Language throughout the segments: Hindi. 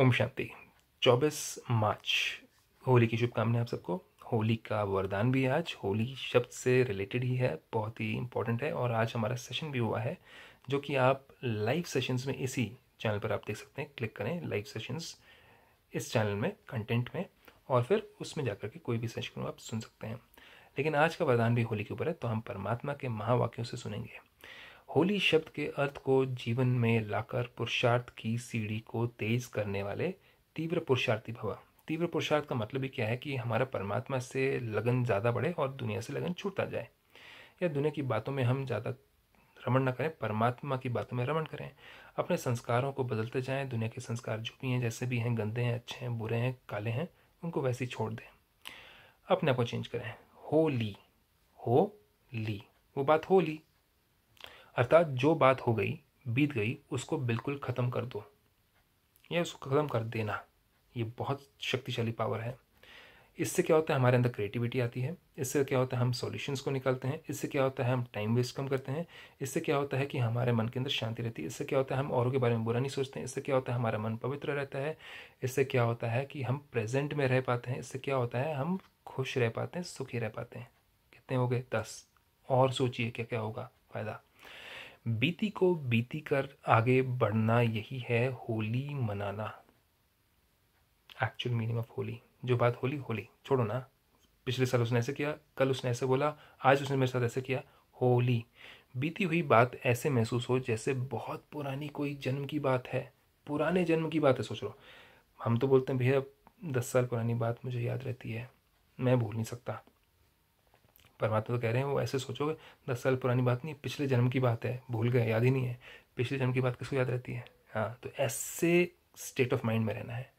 ओम शांति 24 मार्च होली की शुभकामनाएं आप सबको होली का वरदान भी आज होली शब्द से रिलेटेड ही है बहुत ही इंपॉर्टेंट है और आज हमारा सेशन भी हुआ है जो कि आप लाइव सेशंस में इसी चैनल पर आप देख सकते हैं क्लिक करें लाइव सेशंस इस चैनल में कंटेंट में और फिर उसमें जाकर के कोई भी सेशन आप सुन सकते हैं लेकिन आज का वरदान भी होली के ऊपर है तो हम परमात्मा के महावाक्यों से सुनेंगे होली शब्द के अर्थ को जीवन में लाकर पुरुषार्थ की सीढ़ी को तेज करने वाले तीव्र पुरुषार्थी भवा तीव्र पुरुषार्थ का मतलब ही क्या है कि हमारा परमात्मा से लगन ज़्यादा बढ़े और दुनिया से लगन छूटता जाए या दुनिया की बातों में हम ज़्यादा रमण न करें परमात्मा की बातों में रमण करें अपने संस्कारों को बदलते जाएं दुनिया के संस्कार जो भी हैं जैसे भी हैं गंदे हैं अच्छे हैं बुरे हैं काले हैं उनको वैसे ही छोड़ दें अपने आप को चेंज करें होली हो ली वो बात हो ली अर्थात जो बात हो गई बीत गई उसको बिल्कुल ख़त्म कर दो या उसको ख़त्म कर देना ये बहुत शक्तिशाली पावर है इससे क्या होता है हमारे अंदर क्रिएटिविटी आती है इससे क्या होता है हम सॉल्यूशंस को निकालते हैं इससे क्या होता है हम टाइम वेस्ट कम करते हैं इससे क्या होता है कि हमारे मन के अंदर शांति रहती है इससे क्या होता है हम औरों के बारे में बुरा नहीं सोचते हैं इससे क्या होता है हमारा मन पवित्र रहता है इससे क्या होता है कि हम प्रेजेंट में रह पाते हैं इससे क्या होता है हम खुश रह पाते हैं सुखी रह पाते हैं कितने हो गए दस और सोचिए क्या क्या होगा फ़ायदा बीती को बीती कर आगे बढ़ना यही है होली मनाना एक्चुअल मीनिंग ऑफ होली जो बात होली होली छोड़ो ना पिछले साल उसने ऐसे किया कल उसने ऐसे बोला आज उसने मेरे साथ ऐसे किया होली बीती हुई बात ऐसे महसूस हो जैसे बहुत पुरानी कोई जन्म की बात है पुराने जन्म की बात है सोच लो हम तो बोलते हैं भैया दस साल पुरानी बात मुझे याद रहती है मैं भूल नहीं सकता परमात्मा तो कह रहे हैं वो ऐसे सोचोगे दस साल पुरानी बात नहीं पिछले जन्म की बात है भूल गए याद ही नहीं है पिछले जन्म की बात किसको याद रहती है हाँ तो ऐसे स्टेट ऑफ माइंड में रहना है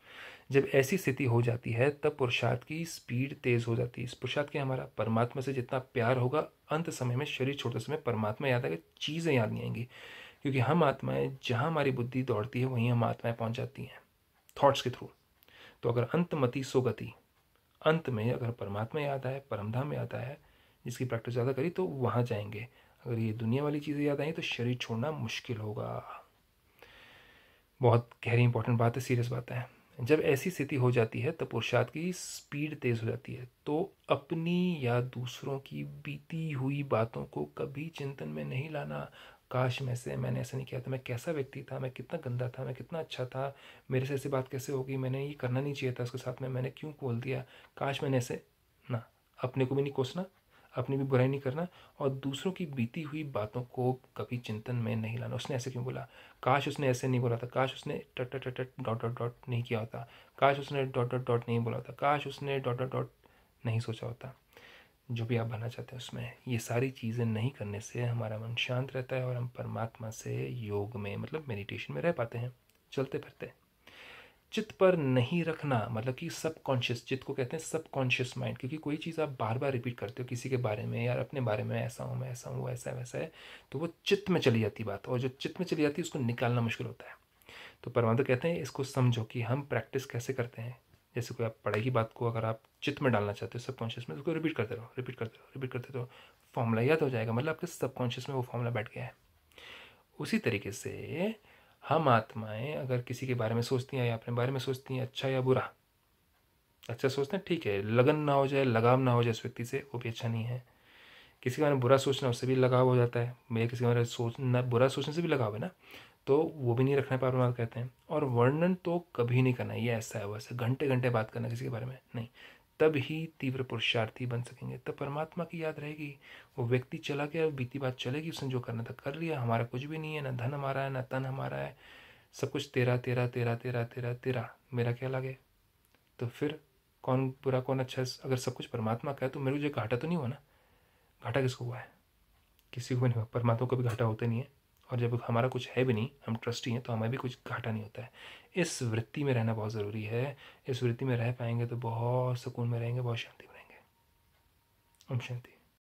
जब ऐसी स्थिति हो जाती है तब पुरुषार्थ की स्पीड तेज़ हो जाती है इस पुरुषार्थ के हमारा परमात्मा से जितना प्यार होगा अंत समय में शरीर छोड़ते समय परमात्मा याद आएगा चीज़ें याद नहीं आएंगी क्योंकि हम आत्माएं जहाँ हमारी बुद्धि दौड़ती है वहीं हम आत्माएं पहुँच जाती हैं थॉट्स के थ्रू तो अगर अंतमति सो गति अंत में अगर परमात्मा याद आए परमधाम याद आए जिसकी प्रैक्टिस ज़्यादा करी तो वहाँ जाएंगे अगर ये दुनिया वाली चीज़ें याद आई तो शरीर छोड़ना मुश्किल होगा बहुत गहरी इंपॉर्टेंट बात है सीरियस बात है जब ऐसी स्थिति हो जाती है तब तो पुरुषार्थ की स्पीड तेज़ हो जाती है तो अपनी या दूसरों की बीती हुई बातों को कभी चिंतन में नहीं लाना काश में से मैंने ऐसा नहीं किया था मैं कैसा व्यक्ति था मैं कितना गंदा था मैं कितना अच्छा था मेरे से ऐसी बात कैसे होगी मैंने ये करना नहीं चाहिए था उसके साथ में मैंने क्यों बोल दिया काश मैंने ऐसे ना अपने को भी नहीं कोसना अपनी भी बुराई नहीं करना और दूसरों की बीती हुई बातों को कभी चिंतन में नहीं लाना उसने ऐसे क्यों बोला काश उसने ऐसे नहीं बोला था काश उसने टट टट टट डॉट डॉट डॉट नहीं किया होता काश उसने डॉट डॉट डॉट नहीं बोला होता काश उसने डॉट डॉट डॉट नहीं सोचा होता जो भी आप बनना चाहते हैं उसमें ये सारी चीज़ें नहीं करने से हमारा मन शांत रहता है और हम परमात्मा से योग में मतलब मेडिटेशन में रह पाते हैं चलते फिरते हैं चित्त पर नहीं रखना मतलब कि सबकॉन्शियस चित्त को कहते हैं सबकॉन्शियस माइंड क्योंकि कोई चीज़ आप बार बार रिपीट करते हो किसी के बारे में यार अपने बारे में ऐसा हूँ मैं ऐसा हूँ ऐसा वैसा है तो वो चित्त में चली जाती बात और जो चित्त में चली जाती है उसको निकालना मुश्किल होता है तो परमानंद कहते हैं इसको समझो कि हम प्रैक्टिस कैसे करते हैं जैसे कोई आप पढ़ाई की बात को अगर आप चित्त में डालना चाहते हो सबकॉन्शियस में तो उसको रिपीट करते रहो रिपीट करते रहो रिपीट करते रहो फॉर्मूला याद हो जाएगा मतलब आपके सबकॉन्शियस में वो फॉर्मूला बैठ गया है उसी तरीके से हम आत्माएं अगर किसी के बारे में सोचती हैं या अपने बारे में सोचती हैं अच्छा या बुरा अच्छा सोचते हैं ठीक है लगन ना हो जाए लगाव ना हो जाए उस व्यक्ति से वो भी अच्छा नहीं है किसी के बारे में बुरा सोचना उससे भी लगाव हो जाता है मैं किसी के बारे में सोचना बुरा सोचने से भी लगाव है ना तो वो भी नहीं रखना परमात्मा कहते हैं और वर्णन तो कभी नहीं करना ये ऐसा है वैसे घंटे घंटे बात करना किसी के बारे में नहीं तब ही तीव्र पुरुषार्थी बन सकेंगे तब परमात्मा की याद रहेगी वो व्यक्ति चला गया बीती बात चलेगी उसने जो करना था कर लिया हमारा कुछ भी नहीं है ना धन हमारा है ना तन हमारा है सब कुछ तेरा तेरा तेरा तेरा तेरा तेरा मेरा क्या लगे तो फिर कौन बुरा कौन अच्छा है अगर सब कुछ परमात्मा का है तो मेरे को जो घाटा तो नहीं हुआ ना घाटा किसको हुआ है किसी को नहीं हुआ परमात्मा को भी घाटा होता नहीं है और जब हमारा कुछ है भी नहीं हम ट्रस्टी हैं तो हमें भी कुछ घाटा नहीं होता है इस वृत्ति में रहना बहुत ज़रूरी है इस वृत्ति में रह पाएंगे तो बहुत सुकून में रहेंगे बहुत शांति में रहेंगे ओम शांति